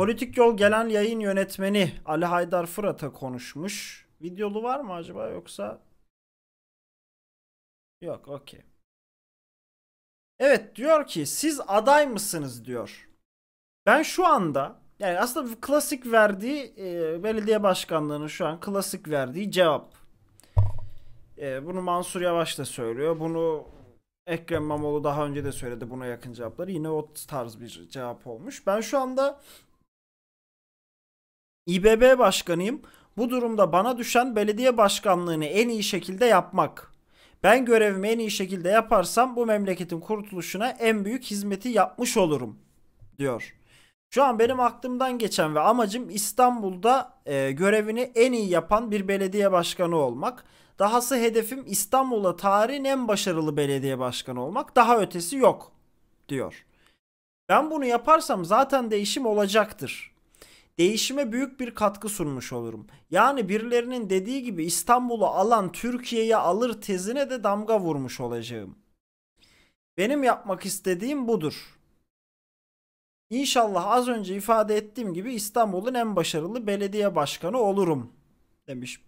Politik Yol gelen yayın yönetmeni Ali Haydar Fırat'a konuşmuş. Videolu var mı acaba yoksa? Yok okey. Evet diyor ki siz aday mısınız diyor. Ben şu anda yani aslında klasik verdiği e, belediye başkanlığının şu an klasik verdiği cevap. E, bunu Mansur Yavaş da söylüyor. Bunu Ekrem İmamoğlu daha önce de söyledi buna yakın cevapları. Yine o tarz bir cevap olmuş. Ben şu anda İBB başkanıyım. Bu durumda bana düşen belediye başkanlığını en iyi şekilde yapmak. Ben görevimi en iyi şekilde yaparsam bu memleketin kurtuluşuna en büyük hizmeti yapmış olurum." diyor. Şu an benim aklımdan geçen ve amacım İstanbul'da e, görevini en iyi yapan bir belediye başkanı olmak. Dahası hedefim İstanbul'a tarihin en başarılı belediye başkanı olmak. Daha ötesi yok diyor. Ben bunu yaparsam zaten değişim olacaktır değişime büyük bir katkı sunmuş olurum. Yani birilerinin dediği gibi İstanbul'u alan Türkiye'ye alır tezine de damga vurmuş olacağım. Benim yapmak istediğim budur. İnşallah az önce ifade ettiğim gibi İstanbul'un en başarılı belediye başkanı olurum demiş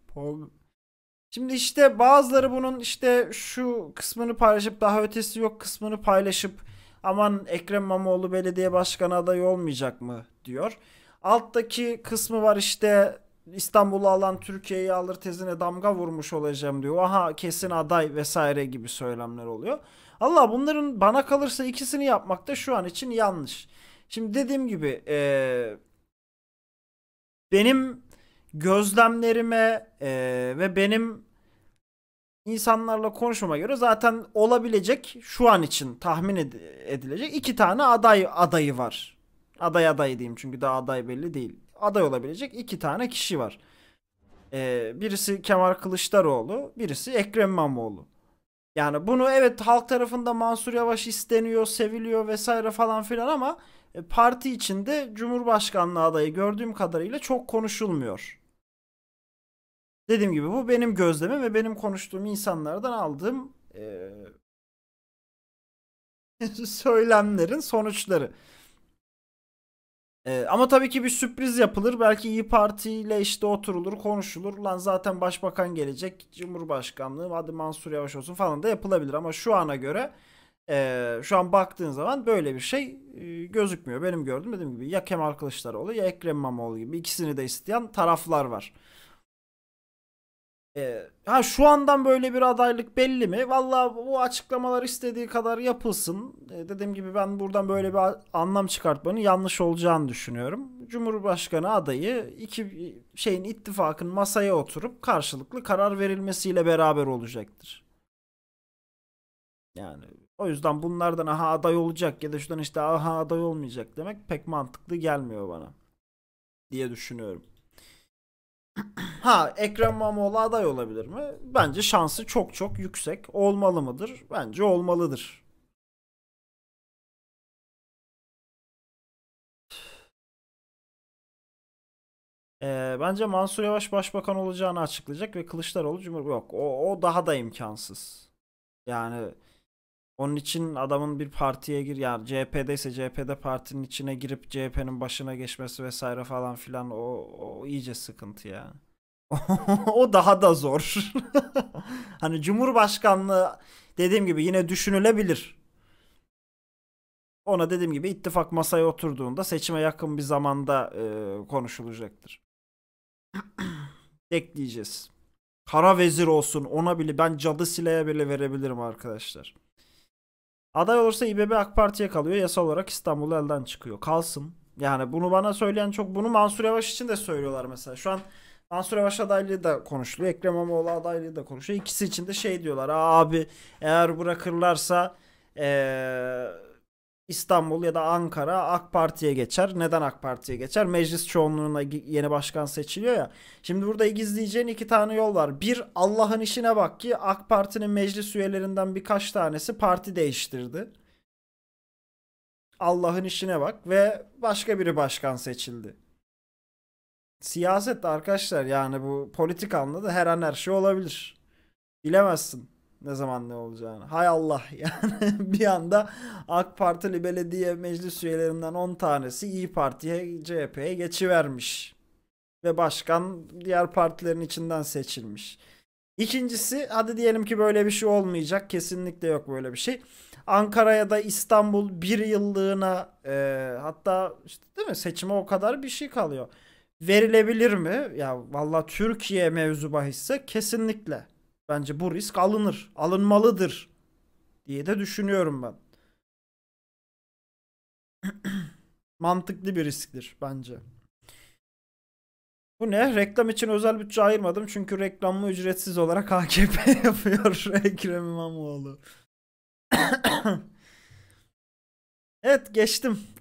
Şimdi işte bazıları bunun işte şu kısmını paylaşıp daha ötesi yok kısmını paylaşıp aman Ekrem İmamoğlu belediye başkanı adayı olmayacak mı diyor. Alttaki kısmı var işte İstanbul'u alan Türkiye'yi alır tezine damga vurmuş olacağım diyor. Aha kesin aday vesaire gibi söylemler oluyor. Allah bunların bana kalırsa ikisini yapmak da şu an için yanlış. Şimdi dediğim gibi e, benim gözlemlerime e, ve benim insanlarla konuşmama göre zaten olabilecek şu an için tahmin edilecek iki tane aday adayı var aday aday diyeyim çünkü daha aday belli değil. Aday olabilecek iki tane kişi var. Ee, birisi Kemal Kılıçdaroğlu, birisi Ekrem İmamoğlu. Yani bunu evet halk tarafında Mansur Yavaş isteniyor, seviliyor vesaire falan filan ama e, parti içinde Cumhurbaşkanlığı adayı gördüğüm kadarıyla çok konuşulmuyor. Dediğim gibi bu benim gözlemim ve benim konuştuğum insanlardan aldığım e, söylemlerin sonuçları. Ee, ama tabii ki bir sürpriz yapılır. Belki İyi Parti ile işte oturulur, konuşulur. Lan zaten başbakan gelecek, Cumhurbaşkanlığı, hadi Mansur Yavaş olsun falan da yapılabilir. Ama şu ana göre e, şu an baktığın zaman böyle bir şey e, gözükmüyor. Benim gördüğüm dediğim gibi ya Kemal Kılıçdaroğlu ya Ekrem İmamoğlu gibi ikisini de isteyen taraflar var. E, ha şu andan böyle bir adaylık belli mi? Vallahi bu açıklamalar istediği kadar yapılsın. E, dediğim gibi ben buradan böyle bir anlam çıkartmanın yanlış olacağını düşünüyorum. Cumhurbaşkanı adayı iki şeyin ittifakın masaya oturup karşılıklı karar verilmesiyle beraber olacaktır. Yani o yüzden bunlardan aha aday olacak ya da şuradan işte aha aday olmayacak demek pek mantıklı gelmiyor bana diye düşünüyorum. Ha Ekrem İmamoğlu aday olabilir mi? Bence şansı çok çok yüksek. Olmalı mıdır? Bence olmalıdır. Ee, bence Mansur Yavaş başbakan olacağını açıklayacak ve Kılıçdaroğlu cumhur yok. O, o daha da imkansız. Yani onun için adamın bir partiye gir yani CHP'de ise CHP'de partinin içine girip CHP'nin başına geçmesi vesaire falan filan o, o iyice sıkıntı yani. o daha da zor. hani Cumhurbaşkanlığı dediğim gibi yine düşünülebilir. Ona dediğim gibi ittifak masaya oturduğunda seçime yakın bir zamanda e, konuşulacaktır. Bekleyeceğiz. Kara vezir olsun ona bile ben cadı sileye bile verebilirim arkadaşlar. Aday olursa İBB AK Parti'ye kalıyor. Yasa olarak İstanbul elden çıkıyor. Kalsın. Yani bunu bana söyleyen çok bunu Mansur Yavaş için de söylüyorlar mesela. Şu an Mansur Yavaş adaylığı da konuşuluyor. Ekrem İmamoğlu adaylığı da konuşuluyor. İkisi için de şey diyorlar. Abi eğer bırakırlarsa ee, İstanbul ya da Ankara AK Parti'ye geçer. Neden AK Parti'ye geçer? Meclis çoğunluğuna yeni başkan seçiliyor ya. Şimdi burada gizleyeceğin iki tane yol var. Bir Allah'ın işine bak ki AK Parti'nin meclis üyelerinden birkaç tanesi parti değiştirdi. Allah'ın işine bak ve başka biri başkan seçildi siyaset arkadaşlar yani bu politik anladı her an her şey olabilir. Bilemezsin ne zaman ne olacağını. Hay Allah yani bir anda AK Partili belediye meclis üyelerinden 10 tanesi İyi Parti'ye CHP'ye geçivermiş. Ve başkan diğer partilerin içinden seçilmiş. İkincisi hadi diyelim ki böyle bir şey olmayacak. Kesinlikle yok böyle bir şey. Ankara'ya da İstanbul bir yıllığına e, hatta işte değil mi seçime o kadar bir şey kalıyor verilebilir mi? Ya valla Türkiye mevzu bahisse kesinlikle. Bence bu risk alınır. Alınmalıdır diye de düşünüyorum ben. Mantıklı bir risktir bence. Bu ne? Reklam için özel bütçe ayırmadım çünkü reklamı ücretsiz olarak AKP yapıyor Ekrem İmamoğlu. evet geçtim.